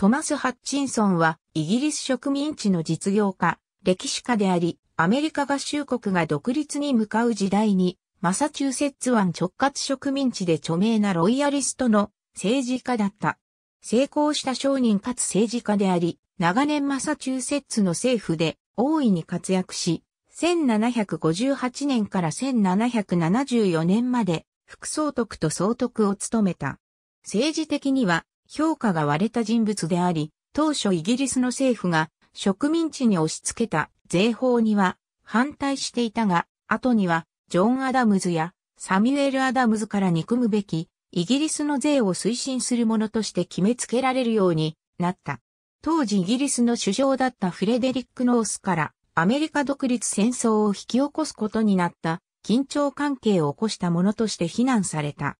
トマス・ハッチンソンは、イギリス植民地の実業家、歴史家であり、アメリカ合衆国が独立に向かう時代に、マサチューセッツ湾直轄植民地で著名なロイヤリストの政治家だった。成功した商人かつ政治家であり、長年マサチューセッツの政府で大いに活躍し、1758年から1774年まで副総督と総督を務めた。政治的には評価が割れた人物であり、当初イギリスの政府が植民地に押し付けた税法には反対していたが、後にはジョン・アダムズやサミュエル・アダムズから憎むべきイギリスの税を推進するものとして決めつけられるようになった。当時イギリスの首相だったフレデリック・ノースからアメリカ独立戦争を引き起こすことになった緊張関係を起こしたものとして非難された。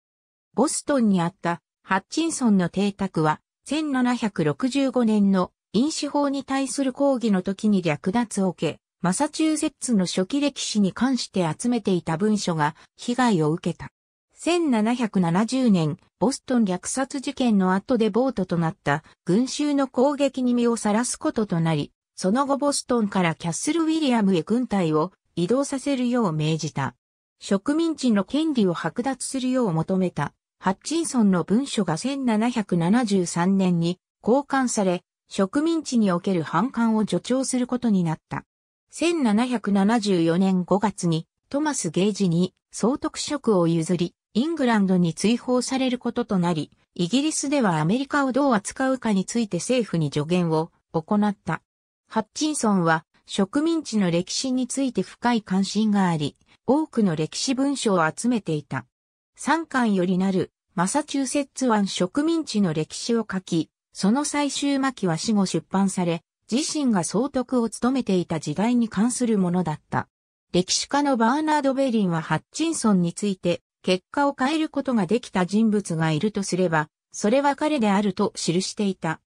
ボストンにあったハッチンソンの邸宅は、1765年の飲酒法に対する抗議の時に略奪を受け、マサチューセッツの初期歴史に関して集めていた文書が被害を受けた。1770年、ボストン略殺事件の後でボートとなった群衆の攻撃に身をさらすこととなり、その後ボストンからキャッスル・ウィリアムへ軍隊を移動させるよう命じた。植民地の権利を剥奪するよう求めた。ハッチンソンの文書が1773年に交換され、植民地における反感を助長することになった。1774年5月にトマス・ゲージに総督職を譲り、イングランドに追放されることとなり、イギリスではアメリカをどう扱うかについて政府に助言を行った。ハッチンソンは植民地の歴史について深い関心があり、多くの歴史文書を集めていた。3巻よりなるマサチューセッツ湾植民地の歴史を書き、その最終巻は死後出版され、自身が総督を務めていた時代に関するものだった。歴史家のバーナード・ベリンはハッチンソンについて、結果を変えることができた人物がいるとすれば、それは彼であると記していた。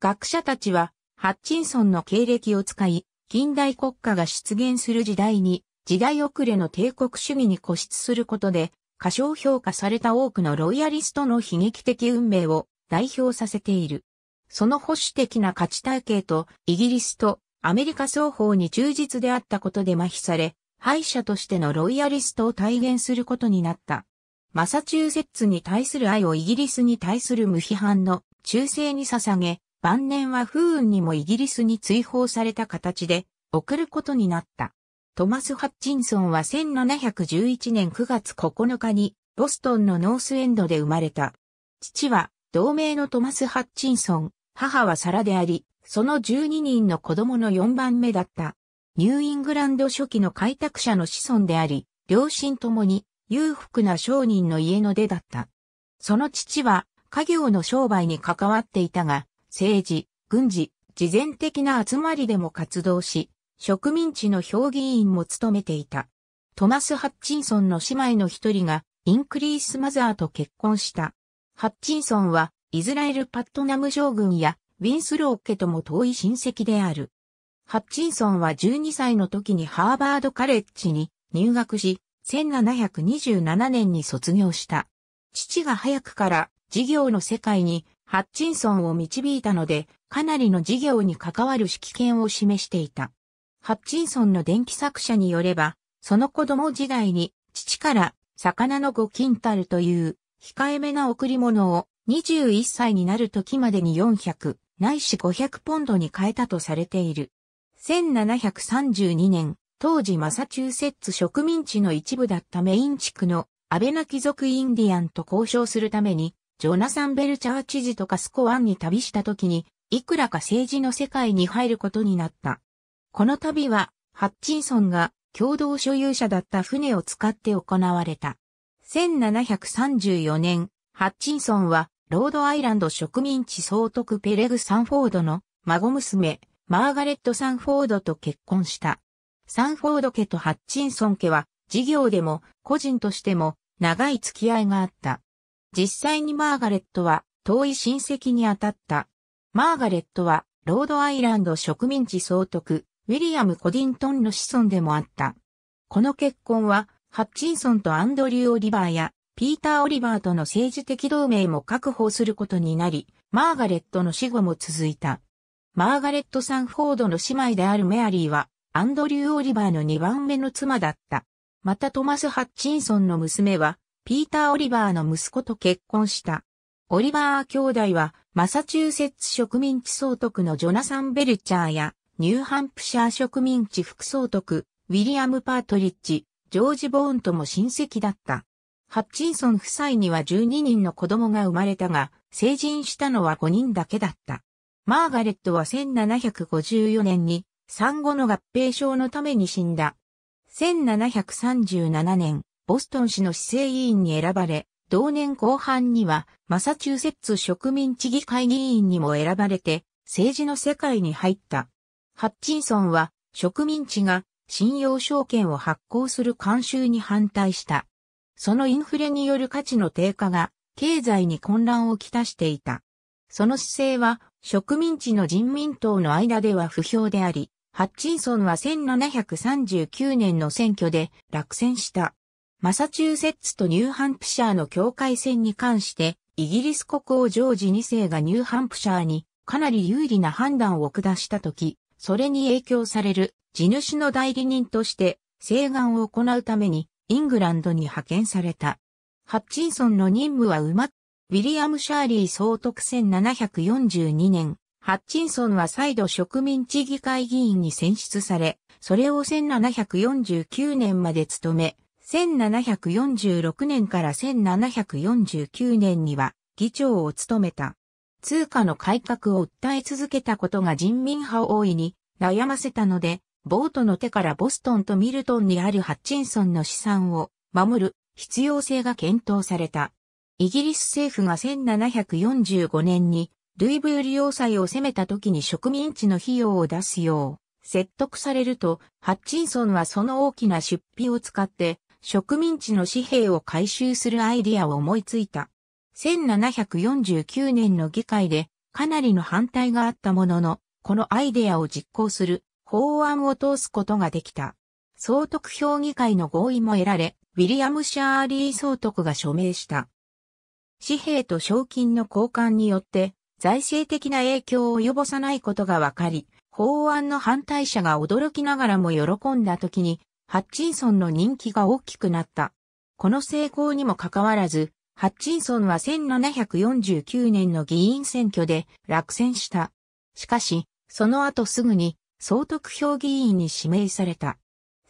学者たちは、ハッチンソンの経歴を使い、近代国家が出現する時代に、時代遅れの帝国主義に固執することで、過小評価された多くのロイヤリストの悲劇的運命を代表させている。その保守的な価値体系とイギリスとアメリカ双方に忠実であったことで麻痺され、敗者としてのロイヤリストを体現することになった。マサチューセッツに対する愛をイギリスに対する無批判の忠誠に捧げ、晩年は不運にもイギリスに追放された形で送ることになった。トマス・ハッチンソンは1711年9月9日にボストンのノースエンドで生まれた。父は同名のトマス・ハッチンソン、母はサラであり、その12人の子供の4番目だった。ニューイングランド初期の開拓者の子孫であり、両親ともに裕福な商人の家の出だった。その父は家業の商売に関わっていたが、政治、軍事、慈善的な集まりでも活動し、植民地の評議員も務めていた。トマス・ハッチンソンの姉妹の一人がインクリース・マザーと結婚した。ハッチンソンはイスラエル・パットナム将軍やウィンスロー家とも遠い親戚である。ハッチンソンは12歳の時にハーバードカレッジに入学し、1727年に卒業した。父が早くから事業の世界にハッチンソンを導いたので、かなりの事業に関わる指揮権を示していた。ハッチンソンの電気作者によれば、その子供時代に父から魚のご金ンタルという控えめな贈り物を21歳になる時までに400ないし500ポンドに変えたとされている。1732年、当時マサチューセッツ植民地の一部だったメイン地区の安倍な貴族インディアンと交渉するために、ジョナサン・ベルチャー知事とカスコンに旅した時に、いくらか政治の世界に入ることになった。この旅は、ハッチンソンが共同所有者だった船を使って行われた。1734年、ハッチンソンは、ロードアイランド植民地総督ペレグ・サンフォードの孫娘、マーガレット・サンフォードと結婚した。サンフォード家とハッチンソン家は、事業でも個人としても長い付き合いがあった。実際にマーガレットは遠い親戚にあたった。マーガレットはロードアイランド植民地総督ウィリアム・コディントンの子孫でもあった。この結婚は、ハッチンソンとアンドリュー・オリバーや、ピーター・オリバーとの政治的同盟も確保することになり、マーガレットの死後も続いた。マーガレット・サンフォードの姉妹であるメアリーは、アンドリュー・オリバーの2番目の妻だった。またトマス・ハッチンソンの娘は、ピーター・オリバーの息子と結婚した。オリバー兄弟は、マサチューセッツ植民地総督のジョナサン・ベルチャーや、ニューハンプシャー植民地副総督、ウィリアム・パートリッジ、ジョージ・ボーンとも親戚だった。ハッチンソン夫妻には12人の子供が生まれたが、成人したのは5人だけだった。マーガレットは1754年に産後の合併症のために死んだ。1737年、ボストン市の市政委員に選ばれ、同年後半にはマサチューセッツ植民地議会議員にも選ばれて、政治の世界に入った。ハッチンソンは植民地が信用証券を発行する慣習に反対した。そのインフレによる価値の低下が経済に混乱をきたしていた。その姿勢は植民地の人民党の間では不評であり、ハッチンソンは1739年の選挙で落選した。マサチューセッツとニューハンプシャーの境界線に関して、イギリス国王ジョージ2世がニューハンプシャーにかなり有利な判断を下したとき、それに影響される地主の代理人として、請願を行うために、イングランドに派遣された。ハッチンソンの任務は埋まっ、ウィリアム・シャーリー総督1742年、ハッチンソンは再度植民地議会議員に選出され、それを1749年まで務め、1746年から1749年には議長を務めた。通貨の改革を訴え続けたことが人民派を大いに悩ませたので、ボートの手からボストンとミルトンにあるハッチンソンの資産を守る必要性が検討された。イギリス政府が1745年にルイブール要塞を攻めた時に植民地の費用を出すよう説得されると、ハッチンソンはその大きな出費を使って植民地の紙幣を回収するアイディアを思いついた。1749年の議会でかなりの反対があったものの、このアイデアを実行する法案を通すことができた。総督評議会の合意も得られ、ウィリアム・シャーリー総督が署名した。紙幣と賞金の交換によって財政的な影響を及ぼさないことが分かり、法案の反対者が驚きながらも喜んだ時に、ハッチンソンの人気が大きくなった。この成功にもかかわらず、ハッチンソンは1749年の議員選挙で落選した。しかし、その後すぐに総督評議員に指名された。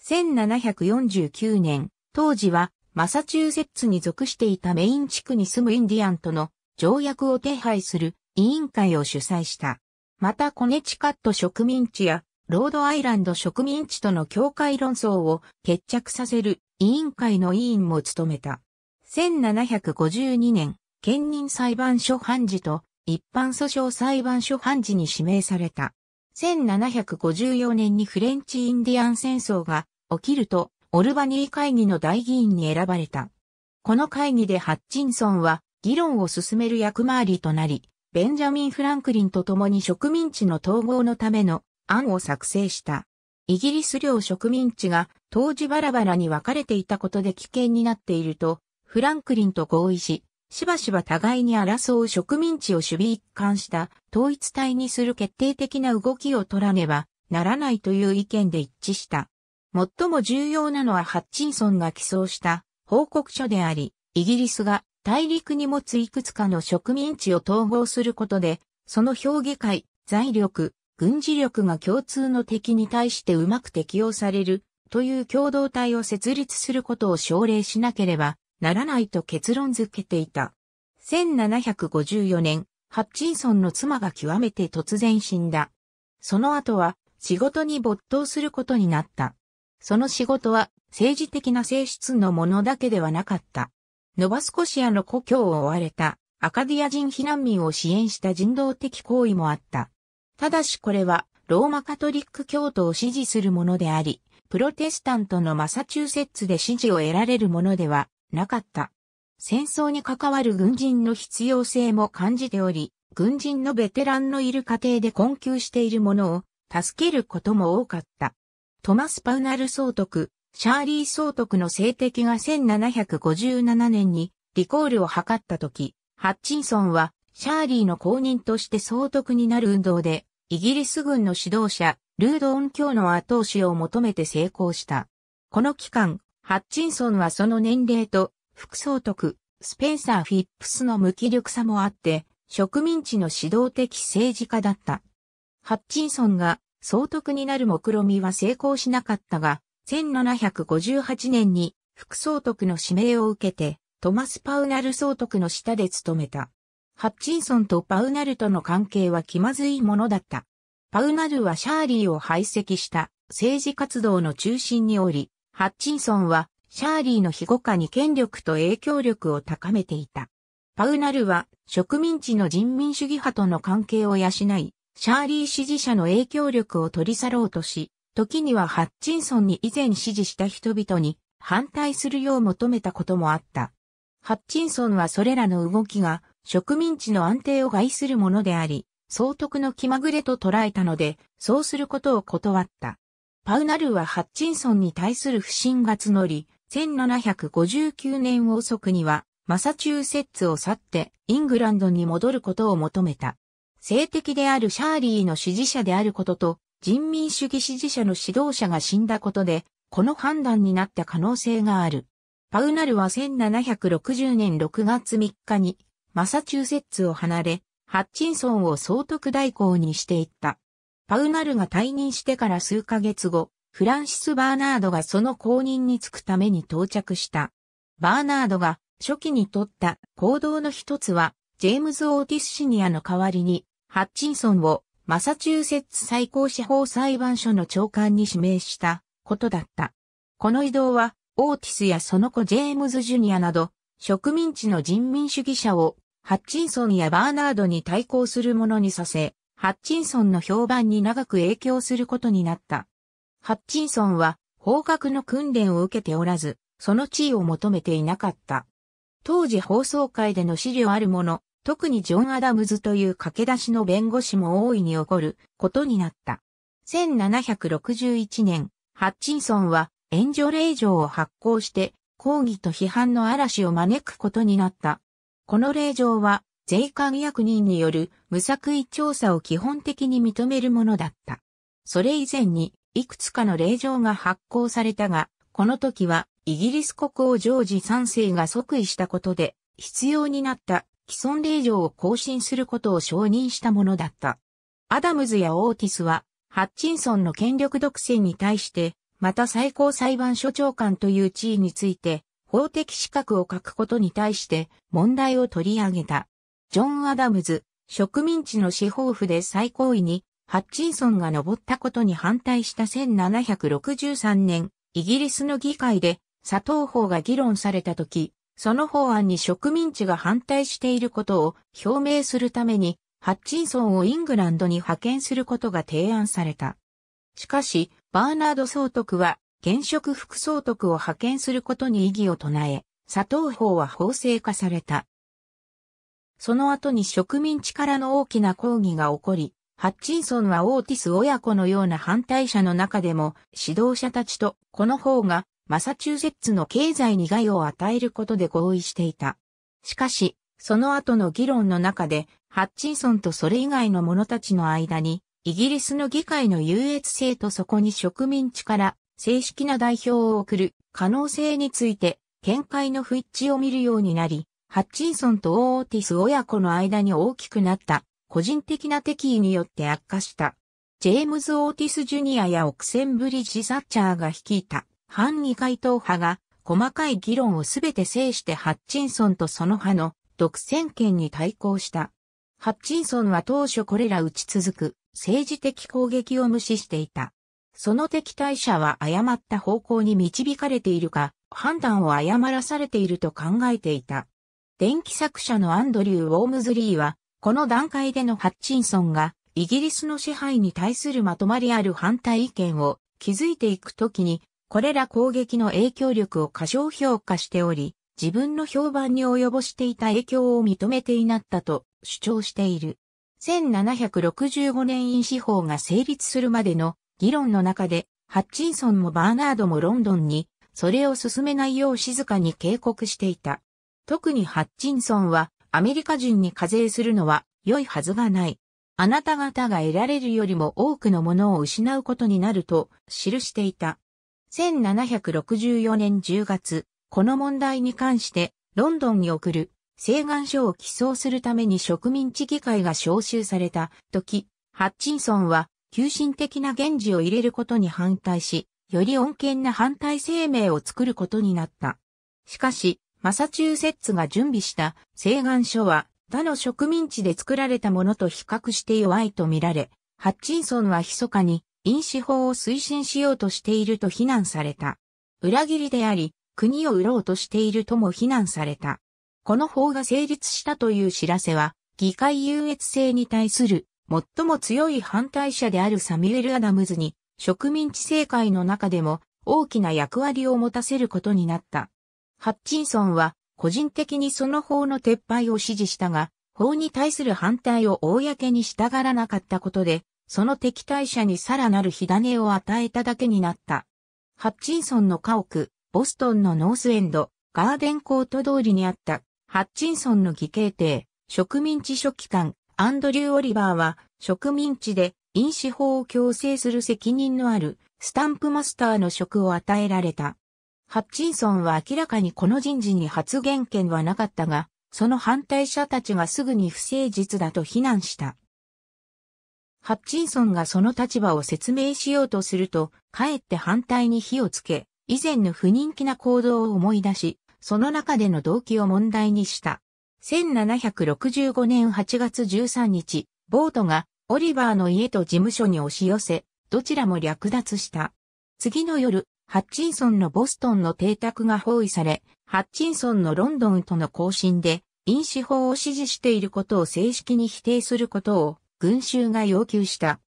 1749年、当時はマサチューセッツに属していたメイン地区に住むインディアンとの条約を手配する委員会を主催した。またコネチカット植民地やロードアイランド植民地との境界論争を決着させる委員会の委員も務めた。1752年、兼任裁判所判事と一般訴訟裁判所判事に指名された。1754年にフレンチ・インディアン戦争が起きると、オルバニー会議の大議員に選ばれた。この会議でハッチンソンは議論を進める役回りとなり、ベンジャミン・フランクリンと共に植民地の統合のための案を作成した。イギリス領植民地が当時バラバラに分かれていたことで危険になっているとフランクリンと合意し、しばしば互いに争う植民地を守備一貫した統一体にする決定的な動きを取らねばならないという意見で一致した。最も重要なのはハッチンソンが寄贈した報告書であり、イギリスが大陸に持ついくつかの植民地を統合することで、その評議会、財力、軍事力が共通の敵に対してうまく適用されるという共同体を設立することを奨励しなければならないと結論づけていた。1754年、ハッチンソンの妻が極めて突然死んだ。その後は仕事に没頭することになった。その仕事は政治的な性質のものだけではなかった。ノバスコシアの故郷を追われたアカディア人避難民を支援した人道的行為もあった。ただしこれはローマカトリック教徒を支持するものであり、プロテスタントのマサチューセッツで支持を得られるものではなかった。戦争に関わる軍人の必要性も感じており、軍人のベテランのいる家庭で困窮している者を助けることも多かった。トマス・パウナル総督、シャーリー総督の政敵が1757年にリコールを図った時、ハッチンソンはシャーリーの公認として総督になる運動で、イギリス軍の指導者、ルードン教の後押しを求めて成功した。この期間、ハッチンソンはその年齢と、副総督、スペンサー・フィップスの無気力さもあって、植民地の指導的政治家だった。ハッチンソンが総督になる目論見は成功しなかったが、1758年に副総督の指名を受けて、トマス・パウナル総督の下で務めた。ハッチンソンとパウナルとの関係は気まずいものだった。パウナルはシャーリーを排斥した政治活動の中心におり、ハッチンソンはシャーリーの庇護下に権力と影響力を高めていた。パウナルは植民地の人民主義派との関係を養い、シャーリー支持者の影響力を取り去ろうとし、時にはハッチンソンに以前支持した人々に反対するよう求めたこともあった。ハッチンソンはそれらの動きが植民地の安定を害するものであり、総督の気まぐれと捉えたので、そうすることを断った。パウナルはハッチンソンに対する不信が募り、1759年遅くには、マサチューセッツを去って、イングランドに戻ることを求めた。性的であるシャーリーの支持者であることと、人民主義支持者の指導者が死んだことで、この判断になった可能性がある。パウナルは1760年6月3日に、マサチューセッツを離れ、ハッチンソンを総督代行にしていった。パウナルが退任してから数ヶ月後、フランシス・バーナードがその後任に就くために到着した。バーナードが初期に取った行動の一つは、ジェームズ・オーティス・シニアの代わりに、ハッチンソンをマサチューセッツ最高司法裁判所の長官に指名したことだった。この移動は、オーティスやその子ジェームズ・ジュニアなど、植民地の人民主義者を、ハッチンソンやバーナードに対抗するものにさせ、ハッチンソンの評判に長く影響することになった。ハッチンソンは法学の訓練を受けておらず、その地位を求めていなかった。当時放送会での資料あるもの、特にジョン・アダムズという駆け出しの弁護士も大いに起こることになった。1761年、ハッチンソンは援助令状を発行して抗議と批判の嵐を招くことになった。この令状は税関役人による無作為調査を基本的に認めるものだった。それ以前にいくつかの令状が発行されたが、この時はイギリス国王ジョージ3世が即位したことで必要になった既存令状を更新することを承認したものだった。アダムズやオーティスはハッチンソンの権力独占に対して、また最高裁判所長官という地位について、法的資格を欠くことに対して問題を取り上げた。ジョン・アダムズ、植民地の司法府で最高位に、ハッチンソンが登ったことに反対した1763年、イギリスの議会で、佐藤法が議論された時、その法案に植民地が反対していることを表明するために、ハッチンソンをイングランドに派遣することが提案された。しかし、バーナード総督は、現職副総督を派遣することに異議を唱え、佐藤法は法制化された。その後に植民地からの大きな抗議が起こり、ハッチンソンはオーティス親子のような反対者の中でも指導者たちとこの方がマサチューセッツの経済に害を与えることで合意していた。しかし、その後の議論の中で、ハッチンソンとそれ以外の者たちの間に、イギリスの議会の優越性とそこに植民地から正式な代表を送る可能性について見解の不一致を見るようになり、ハッチンソンとオーティス親子の間に大きくなった個人的な敵意によって悪化した。ジェームズ・オーティス・ジュニアやオクセンブリッジ・サッチャーが率いた反二階党派が細かい議論をすべて制してハッチンソンとその派の独占権に対抗した。ハッチンソンは当初これら打ち続く政治的攻撃を無視していた。その敵対者は誤った方向に導かれているか判断を誤らされていると考えていた。電気作者のアンドリュー・ウォームズリーは、この段階でのハッチンソンが、イギリスの支配に対するまとまりある反対意見を築いていくときに、これら攻撃の影響力を過小評価しており、自分の評判に及ぼしていた影響を認めていなったと主張している。1765年因司法が成立するまでの議論の中で、ハッチンソンもバーナードもロンドンに、それを進めないよう静かに警告していた。特にハッチンソンは、アメリカ人に課税するのは良いはずがない。あなた方が得られるよりも多くのものを失うことになると記していた。1764年10月、この問題に関してロンドンに送る請願書を寄贈するために植民地議会が招集された時、ハッチンソンは急進的な現事を入れることに反対し、より穏健な反対声明を作ることになった。しかし、マサチューセッツが準備した請願書は他の植民地で作られたものと比較して弱いとみられ、ハッチンソンは密かに飲酒法を推進しようとしていると非難された。裏切りであり、国を売ろうとしているとも非難された。この法が成立したという知らせは、議会優越性に対する最も強い反対者であるサミュエル・アダムズに植民地政界の中でも大きな役割を持たせることになった。ハッチンソンは個人的にその法の撤廃を支持したが、法に対する反対を公にしたがらなかったことで、その敵対者にさらなる火種を与えただけになった。ハッチンソンの家屋、ボストンのノースエンド、ガーデンコート通りにあった、ハッチンソンの義兄弟、植民地書記官、アンドリュー・オリバーは、植民地で飲酒法を強制する責任のある、スタンプマスターの職を与えられた。ハッチンソンは明らかにこの人事に発言権はなかったが、その反対者たちがすぐに不誠実だと非難した。ハッチンソンがその立場を説明しようとすると、かえって反対に火をつけ、以前の不人気な行動を思い出し、その中での動機を問題にした。1765年8月13日、ボートがオリバーの家と事務所に押し寄せ、どちらも略奪した。次の夜、ハッチンソンのボストンの邸宅が包囲され、ハッチンソンのロンドンとの交信で、飲酒法を支持していることを正式に否定することを群衆が要求した。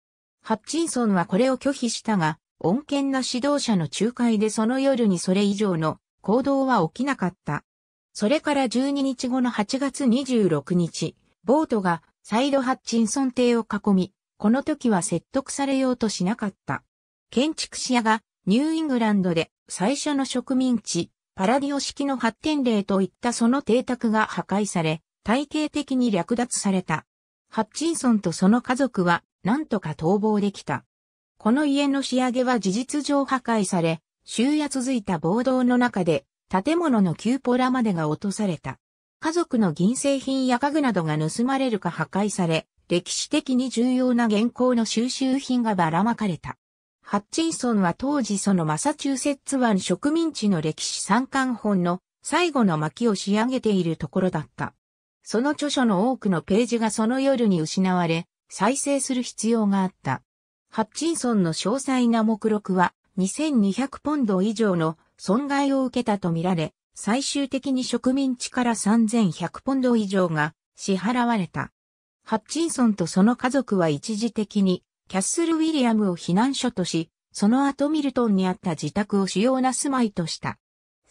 ハッチンソンはこれを拒否したが、穏健な指導者の仲介でその夜にそれ以上の行動は起きなかった。それから12日後の8月26日、ボートがサイドハッチンソン邸を囲み、この時は説得されようとしなかった。建築士屋がニューイングランドで最初の植民地、パラディオ式の発展例といったその邸宅が破壊され、体系的に略奪された。ハッチンソンとその家族は何とか逃亡できた。この家の仕上げは事実上破壊され、終夜続いた暴動の中で建物のーポラまでが落とされた。家族の銀製品や家具などが盗まれるか破壊され、歴史的に重要な原稿の収集品がばらまかれた。ハッチンソンは当時そのマサチューセッツ湾植民地の歴史三巻本の最後の巻を仕上げているところだった。その著書の多くのページがその夜に失われ、再生する必要があった。ハッチンソンの詳細な目録は2200ポンド以上の損害を受けたとみられ、最終的に植民地から3100ポンド以上が支払われた。ハッチンソンとその家族は一時的にキャッスル・ウィリアムを避難所とし、その後ミルトンにあった自宅を主要な住まいとした。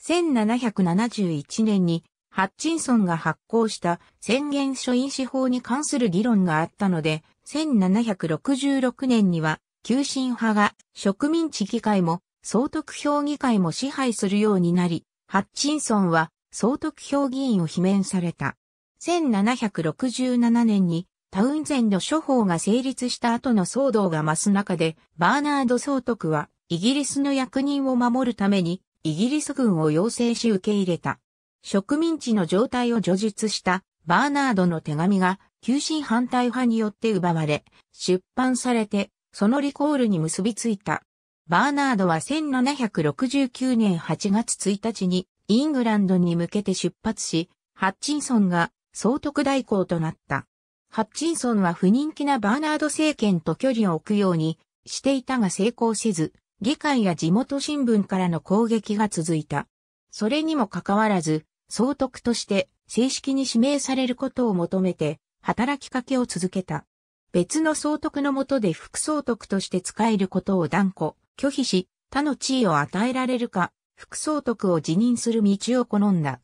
1771年にハッチンソンが発行した宣言書因子法に関する議論があったので、1766年には、急進派が植民地議会も総督評議会も支配するようになり、ハッチンソンは総督評議員を罷免された。1767年にタウンゼンド処方が成立した後の騒動が増す中で、バーナード総督は、イギリスの役人を守るために、イギリス軍を要請し受け入れた。植民地の状態を叙述したバーナードの手紙が、急進反対派によって奪われ、出版されて、そのリコールに結びついた。バーナードは1769年8月1日にイングランドに向けて出発し、ハッチンソンが総督代行となった。ハッチンソンは不人気なバーナード政権と距離を置くようにしていたが成功せず、議会や地元新聞からの攻撃が続いた。それにもかかわらず、総督として正式に指名されることを求めて、働きかけを続けた。別の総督の下で副総督として使えることを断固、拒否し、他の地位を与えられるか、副総督を辞任する道を好んだ。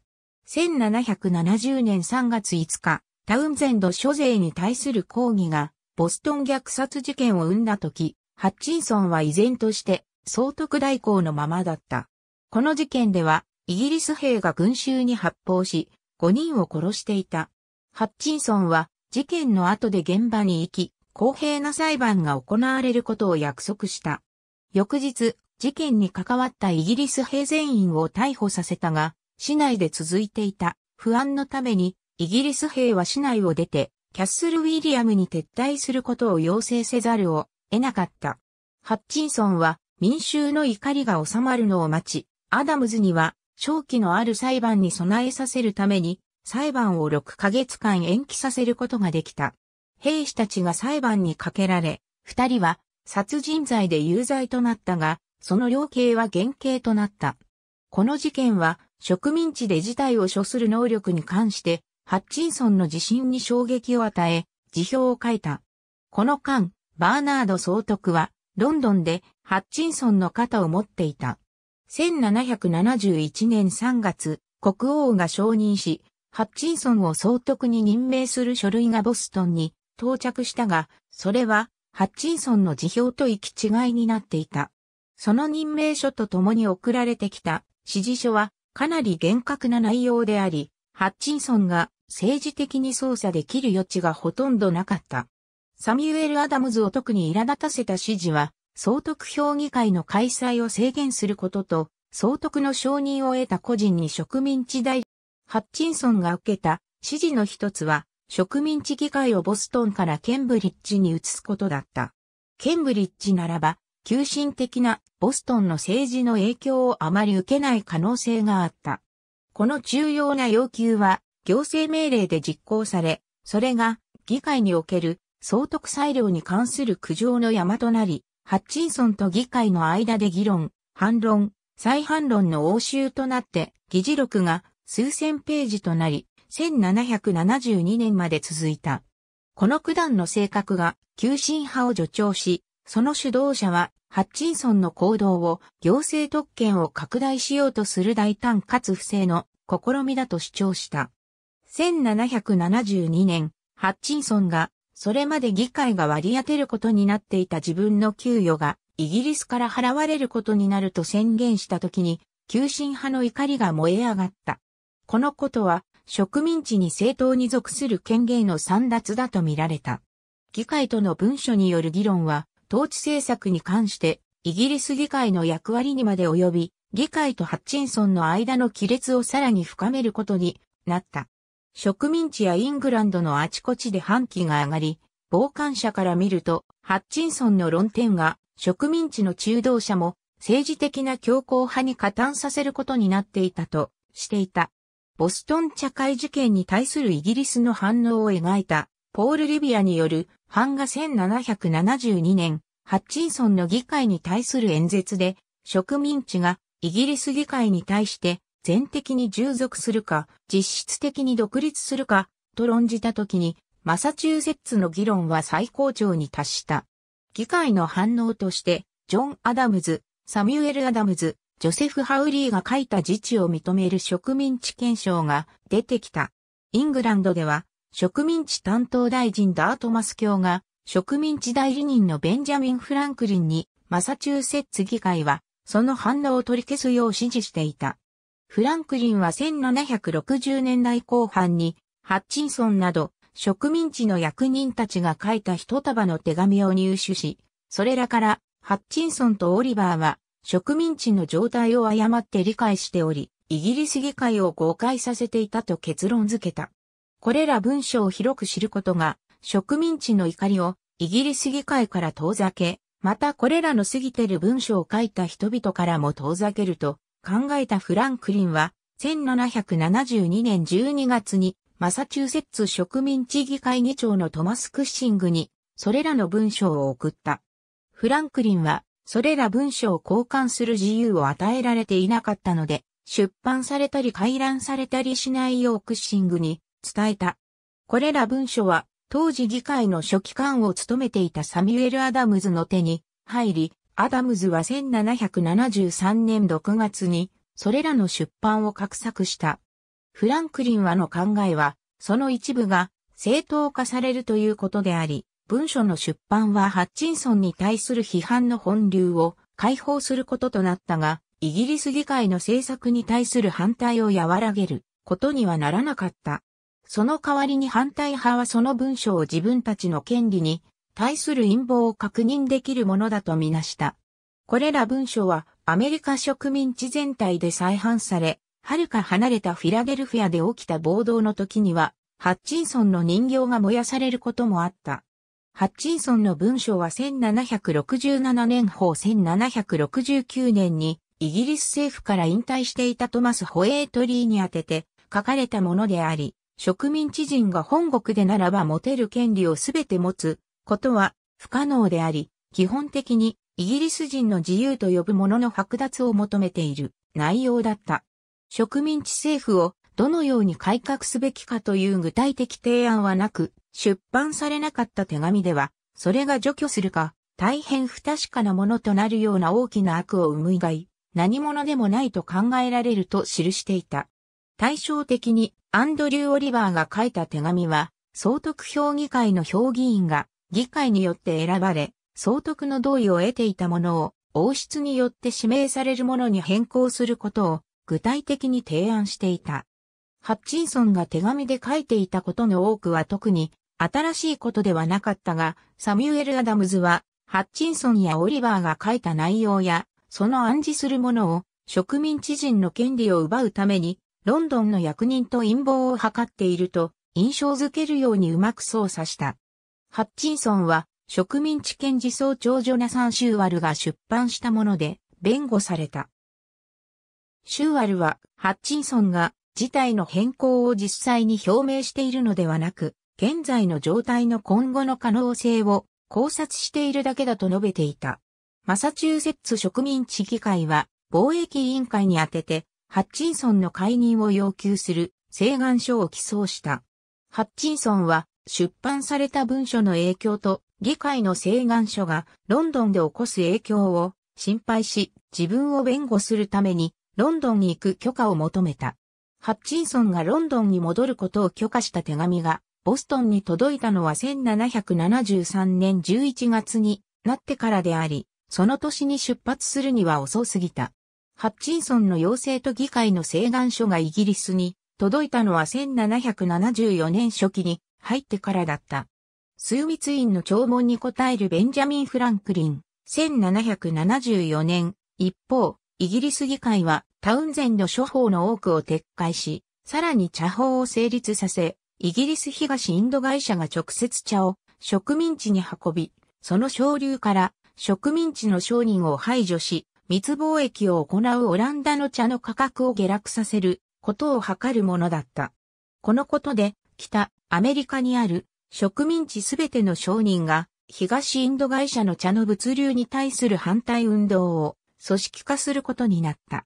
1770年3月5日、タウンゼンド諸税に対する抗議が、ボストン虐殺事件を生んだ時、ハッチンソンは依然として、総督代行のままだった。この事件では、イギリス兵が群衆に発砲し、5人を殺していた。ハッチンソンは、事件の後で現場に行き、公平な裁判が行われることを約束した。翌日、事件に関わったイギリス兵全員を逮捕させたが、市内で続いていた不安のためにイギリス兵は市内を出て、キャッスルウィリアムに撤退することを要請せざるを得なかった。ハッチンソンは民衆の怒りが収まるのを待ち、アダムズには正気のある裁判に備えさせるために裁判を6ヶ月間延期させることができた。兵士たちが裁判にかけられ、二人は殺人罪で有罪となったが、その量刑は減刑となった。この事件は植民地で事態を処する能力に関してハッチンソンの自信に衝撃を与え、辞表を書いた。この間、バーナード総督は、ロンドンでハッチンソンの肩を持っていた。1771年3月、国王が承認し、ハッチンソンを総督に任命する書類がボストンに到着したが、それはハッチンソンの辞表と行き違いになっていた。その任命書と共に送られてきた指示書はかなり厳格な内容であり、ハッチンソンが政治的に操作できる余地がほとんどなかった。サミュエル・アダムズを特に苛立たせた指示は、総督評議会の開催を制限することと、総督の承認を得た個人に植民地代、ハッチンソンが受けた指示の一つは、植民地議会をボストンからケンブリッジに移すことだった。ケンブリッジならば、急進的なボストンの政治の影響をあまり受けない可能性があった。この重要な要求は行政命令で実行され、それが議会における総督裁量に関する苦情の山となり、ハッチンソンと議会の間で議論、反論、再反論の応酬となって議事録が数千ページとなり、1772年まで続いた。この九段の性格が急進派を助長し、その主導者はハッチンソンの行動を行政特権を拡大しようとする大胆かつ不正の試みだと主張した。1772年、ハッチンソンが、それまで議会が割り当てることになっていた自分の給与が、イギリスから払われることになると宣言した時に、急進派の怒りが燃え上がった。このことは、植民地に政党に属する権限の散奪だと見られた。議会との文書による議論は、統治政策に関して、イギリス議会の役割にまで及び、議会とハッチンソンの間の亀裂をさらに深めることになった。植民地やイングランドのあちこちで反旗が上がり、傍観者から見ると、ハッチンソンの論点が植民地の中道者も政治的な強硬派に加担させることになっていたとしていた。ボストン茶会事件に対するイギリスの反応を描いたポール・リビアによる版画1772年、ハッチンソンの議会に対する演説で植民地がイギリス議会に対して全的に従属するか、実質的に独立するか、と論じたときに、マサチューセッツの議論は最高潮に達した。議会の反応として、ジョン・アダムズ、サミュエル・アダムズ、ジョセフ・ハウリーが書いた自治を認める植民地憲章が出てきた。イングランドでは、植民地担当大臣ダートマス教が、植民地代理人のベンジャミン・フランクリンに、マサチューセッツ議会は、その反応を取り消すよう指示していた。フランクリンは1760年代後半に、ハッチンソンなど、植民地の役人たちが書いた一束の手紙を入手し、それらから、ハッチンソンとオリバーは、植民地の状態を誤って理解しており、イギリス議会を誤解させていたと結論付けた。これら文書を広く知ることが、植民地の怒りをイギリス議会から遠ざけ、またこれらの過ぎてる文書を書いた人々からも遠ざけると、考えたフランクリンは、1772年12月に、マサチューセッツ植民地議会議長のトマス・クッシングに、それらの文章を送った。フランクリンは、それら文章を交換する自由を与えられていなかったので、出版されたり回覧されたりしないようクッシングに伝えた。これら文書は、当時議会の書記官を務めていたサミュエル・アダムズの手に入り、アダムズは1773年6月に、それらの出版を画策した。フランクリンはの考えは、その一部が正当化されるということであり、文書の出版はハッチンソンに対する批判の本流を解放することとなったが、イギリス議会の政策に対する反対を和らげることにはならなかった。その代わりに反対派はその文書を自分たちの権利に対する陰謀を確認できるものだとみなした。これら文書はアメリカ植民地全体で再販され、遥か離れたフィラデルフィアで起きた暴動の時には、ハッチンソンの人形が燃やされることもあった。ハッチンソンの文書は1767年法1769年にイギリス政府から引退していたトマス・ホエートリーに宛てて書かれたものであり、植民地人が本国でならば持てる権利をすべて持つことは不可能であり、基本的にイギリス人の自由と呼ぶものの剥奪を求めている内容だった。植民地政府をどのように改革すべきかという具体的提案はなく、出版されなかった手紙では、それが除去するか、大変不確かなものとなるような大きな悪を生む以外、何者でもないと考えられると記していた。対照的に、アンドリュー・オリバーが書いた手紙は、総督評議会の評議員が、議会によって選ばれ、総督の同意を得ていたものを王室によって指名されるものに変更することを具体的に提案していた。ハッチンソンが手紙で書いていたことの多くは特に新しいことではなかったが、サミュエル・アダムズは、ハッチンソンやオリバーが書いた内容や、その暗示するものを植民地人の権利を奪うために、ロンドンの役人と陰謀を図っていると印象づけるようにうまく操作した。ハッチンソンは植民地権自走長ジョナサン・シューワルが出版したもので弁護された。シューワルはハッチンソンが事態の変更を実際に表明しているのではなく、現在の状態の今後の可能性を考察しているだけだと述べていた。マサチューセッツ植民地議会は貿易委員会に宛てて、ハッチンソンの解任を要求する請願書を起草した。ハッチンソンは出版された文書の影響と議会の請願書がロンドンで起こす影響を心配し自分を弁護するためにロンドンに行く許可を求めた。ハッチンソンがロンドンに戻ることを許可した手紙がボストンに届いたのは1773年11月になってからであり、その年に出発するには遅すぎた。ハッチンソンの要請と議会の請願書がイギリスに届いたのは1774年初期に入ってからだった。数密院の弔問に応えるベンジャミン・フランクリン、1774年、一方、イギリス議会はタウンゼンド処方の多くを撤回し、さらに茶法を成立させ、イギリス東インド会社が直接茶を植民地に運び、その昇流から植民地の商人を排除し、密貿易を行うオランダの茶の価格を下落させることを図るものだった。このことで、北、アメリカにある植民地すべての商人が東インド会社の茶の物流に対する反対運動を組織化することになった。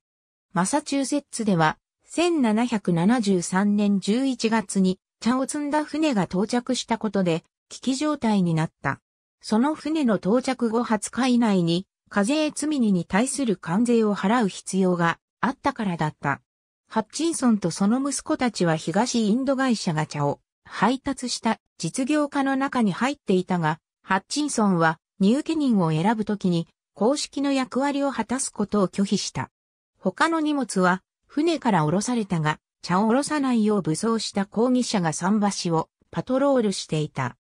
マサチューセッツでは1773年11月に茶を積んだ船が到着したことで危機状態になった。その船の到着後20日以内に課税罪に対する関税を払う必要があったからだった。ハッチンソンとその息子たちは東インド会社が茶を配達した実業家の中に入っていたが、ハッチンソンは入居人を選ぶときに公式の役割を果たすことを拒否した。他の荷物は船から降ろされたが、茶を降ろさないよう武装した抗議者が桟橋をパトロールしていた。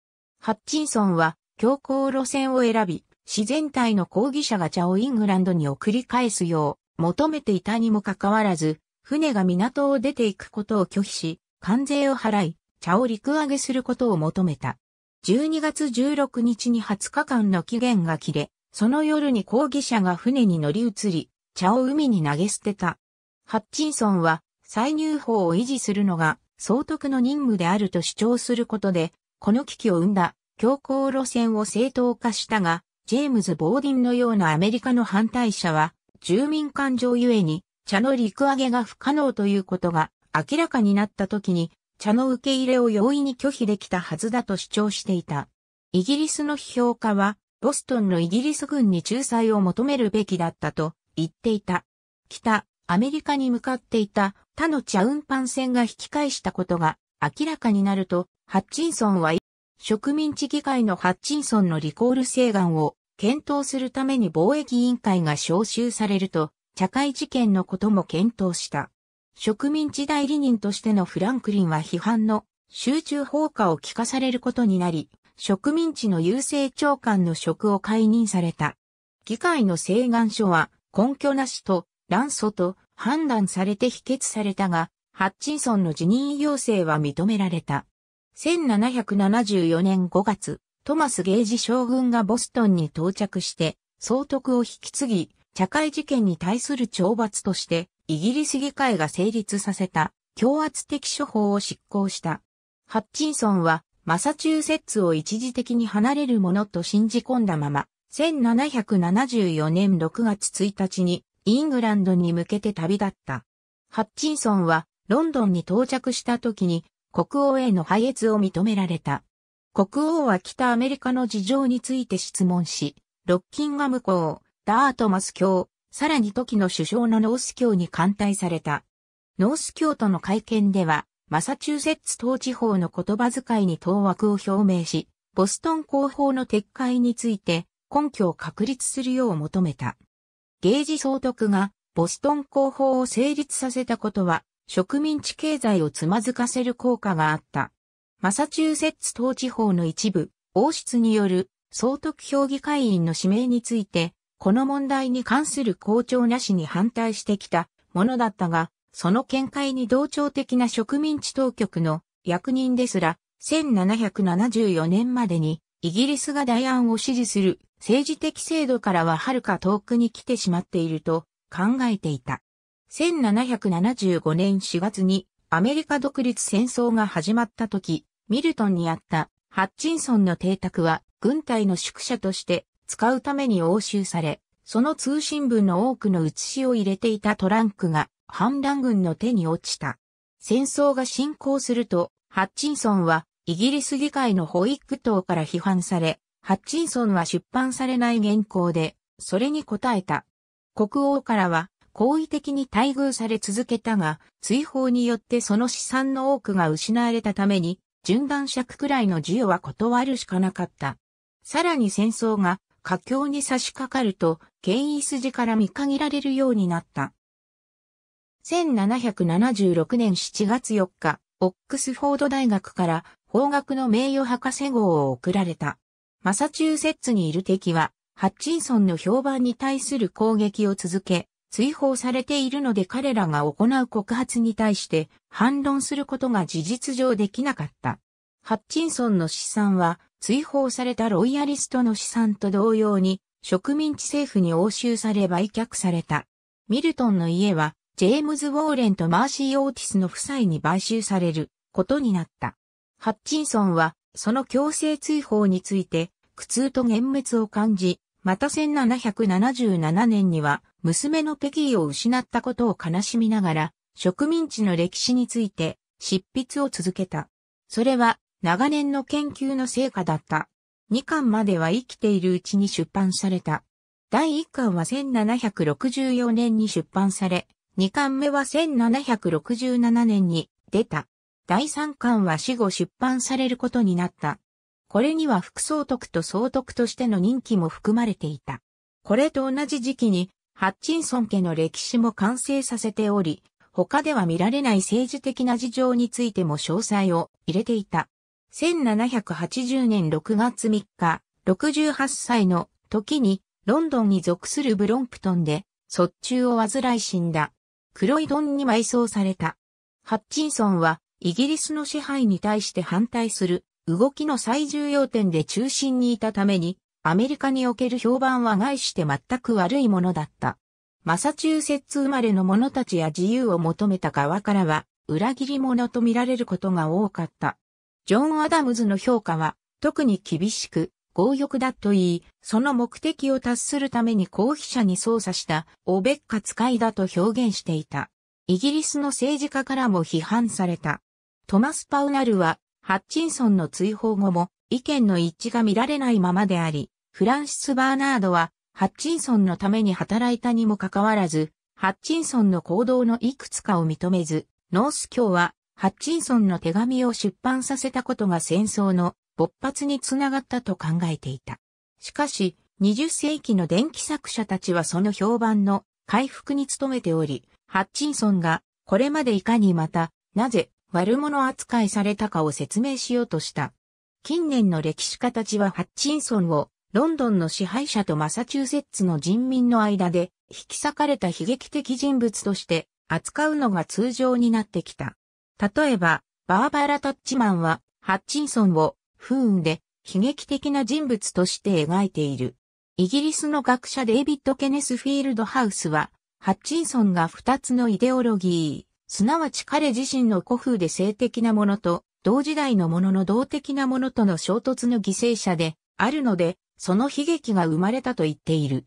ハッチンソンは強硬路線を選び、自然体の抗議者が茶をイングランドに送り返すよう求めていたにもかかわらず、船が港を出ていくことを拒否し、関税を払い、茶を陸揚げすることを求めた。12月16日に20日間の期限が切れ、その夜に抗議者が船に乗り移り、茶を海に投げ捨てた。ハッチンソンは再入法を維持するのが総督の任務であると主張することで、この危機を生んだ強硬路線を正当化したが、ジェームズ・ボーディンのようなアメリカの反対者は、住民感情ゆえに茶の陸揚げが不可能ということが明らかになった時に茶の受け入れを容易に拒否できたはずだと主張していた。イギリスの批評家は、ボストンのイギリス軍に仲裁を求めるべきだったと言っていた。北、アメリカに向かっていた他の茶運搬船が引き返したことが明らかになると、ハッチンソンは植民地議会のハッチンソンのリコール請願を検討するために貿易委員会が招集されると、茶会事件のことも検討した。植民地代理人としてのフランクリンは批判の集中放火を聞かされることになり、植民地の郵政長官の職を解任された。議会の請願書は根拠なしと乱訴と判断されて否決されたが、ハッチンソンの辞任要請は認められた。1774年5月、トマス・ゲージ将軍がボストンに到着して、総督を引き継ぎ、茶会事件に対する懲罰として、イギリス議会が成立させた強圧的処方を執行した。ハッチンソンはマサチューセッツを一時的に離れるものと信じ込んだまま、1774年6月1日にイングランドに向けて旅立った。ハッチンソンはロンドンに到着した時に国王への配越を認められた。国王は北アメリカの事情について質問し、ロッキンガム校、ダートマス卿、さらに時の首相のノース教に艦隊された。ノース教との会見では、マサチューセッツ統治法の言葉遣いに当惑を表明し、ボストン広報の撤回について根拠を確立するよう求めた。ゲージ総督がボストン広報を成立させたことは植民地経済をつまずかせる効果があった。マサチューセッツ統治法の一部、王室による総督評議会員の指名についてこの問題に関する校長なしに反対してきたものだったが、その見解に同調的な植民地当局の役人ですら、1774年までにイギリスが大安を支持する政治的制度からははるか遠くに来てしまっていると考えていた。1775年4月にアメリカ独立戦争が始まった時、ミルトンにあったハッチンソンの邸宅は軍隊の宿舎として使うために押収され、その通信文の多くの写しを入れていたトランクが反乱軍の手に落ちた。戦争が進行すると、ハッチンソンはイギリス議会のホイッグ党から批判され、ハッチンソンは出版されない原稿で、それに応えた。国王からは好意的に待遇され続けたが、追放によってその資産の多くが失われたために、純断尺くらいの授与は断るしかなかった。さらに戦争が佳境に差し掛かると、権威筋から見限られるようになった。1776年7月4日、オックスフォード大学から法学の名誉博士号を贈られた。マサチューセッツにいる敵は、ハッチンソンの評判に対する攻撃を続け、追放されているので彼らが行う告発に対して反論することが事実上できなかった。ハッチンソンの資産は追放されたロイヤリストの資産と同様に、植民地政府に押収され売却された。ミルトンの家は、ジェームズ・ウォーレンとマーシー・オーティスの夫妻に買収されることになった。ハッチンソンは、その強制追放について、苦痛と幻滅を感じ、また1777年には、娘のペギーを失ったことを悲しみながら、植民地の歴史について、執筆を続けた。それは、長年の研究の成果だった。2巻までは生きているうちに出版された。第1巻は1764年に出版され、2巻目は1767年に出た。第3巻は死後出版されることになった。これには副総督と総督としての任期も含まれていた。これと同じ時期に、ハッチンソン家の歴史も完成させており、他では見られない政治的な事情についても詳細を入れていた。1780年6月3日、68歳の時にロンドンに属するブロンプトンで、卒中を患い死んだ。黒いドンに埋葬された。ハッチンソンは、イギリスの支配に対して反対する動きの最重要点で中心にいたために、アメリカにおける評判は概して全く悪いものだった。マサチューセッツ生まれの者たちや自由を求めた側からは、裏切り者と見られることが多かった。ジョン・アダムズの評価は、特に厳しく、強欲だと言い、その目的を達するために公費者に操作したおべっか使いだと表現していた。イギリスの政治家からも批判された。トマス・パウナルは、ハッチンソンの追放後も意見の一致が見られないままであり、フランシス・バーナードは、ハッチンソンのために働いたにもかかわらず、ハッチンソンの行動のいくつかを認めず、ノース教はハッチンソンの手紙を出版させたことが戦争の勃発につながったと考えていた。しかし、20世紀の電気作者たちはその評判の回復に努めており、ハッチンソンがこれまでいかにまた、なぜ悪者扱いされたかを説明しようとした。近年の歴史家たちはハッチンソンをロンドンの支配者とマサチューセッツの人民の間で引き裂かれた悲劇的人物として扱うのが通常になってきた。例えば、バーバラ・タッチマンは、ハッチンソンを、不運で、悲劇的な人物として描いている。イギリスの学者デイビッド・ケネスフィールドハウスは、ハッチンソンが二つのイデオロギー、すなわち彼自身の古風で性的なものと、同時代のものの動的なものとの衝突の犠牲者で、あるので、その悲劇が生まれたと言っている。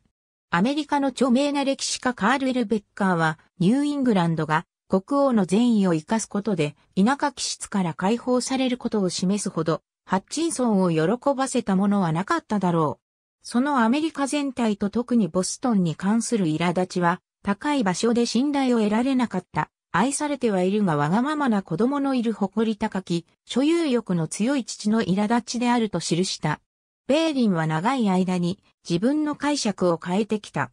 アメリカの著名な歴史家カール・エルベッカーは、ニューイングランドが国王の善意を生かすことで、田舎気質から解放されることを示すほど、ハッチンソンを喜ばせたものはなかっただろう。そのアメリカ全体と特にボストンに関する苛立ちは、高い場所で信頼を得られなかった。愛されてはいるがわがままな子供のいる誇り高き、所有欲の強い父の苛立ちであると記した。ベーリンは長い間に自分の解釈を変えてきた。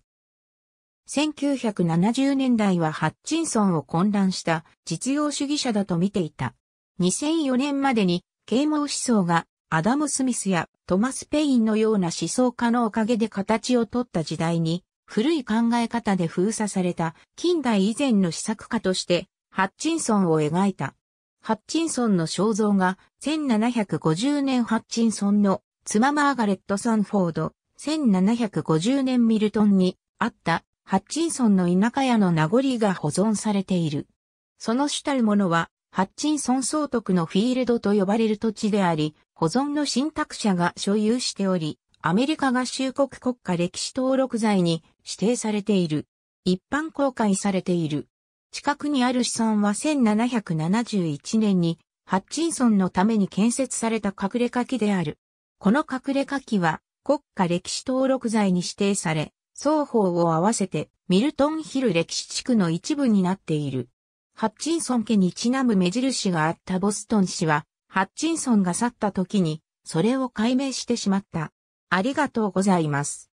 1970年代はハッチンソンを混乱した実用主義者だと見ていた。2004年までに啓蒙思想がアダム・スミスやトマス・ペインのような思想家のおかげで形をとった時代に古い考え方で封鎖された近代以前の試作家としてハッチンソンを描いた。ハッチンソンの肖像が1750年ハッチンソンの妻マーガレット・サンフォード、1750年ミルトンにあったハッチンソンの田舎屋の名残が保存されている。その主たるものは、ハッチンソン総督のフィールドと呼ばれる土地であり、保存の信託者が所有しており、アメリカ合衆国国家歴史登録財に指定されている。一般公開されている。近くにある資産は1771年に、ハッチンソンのために建設された隠れ家記である。この隠れ家記は、国家歴史登録財に指定され、双方を合わせてミルトンヒル歴史地区の一部になっている。ハッチンソン家にちなむ目印があったボストン氏は、ハッチンソンが去った時に、それを解明してしまった。ありがとうございます。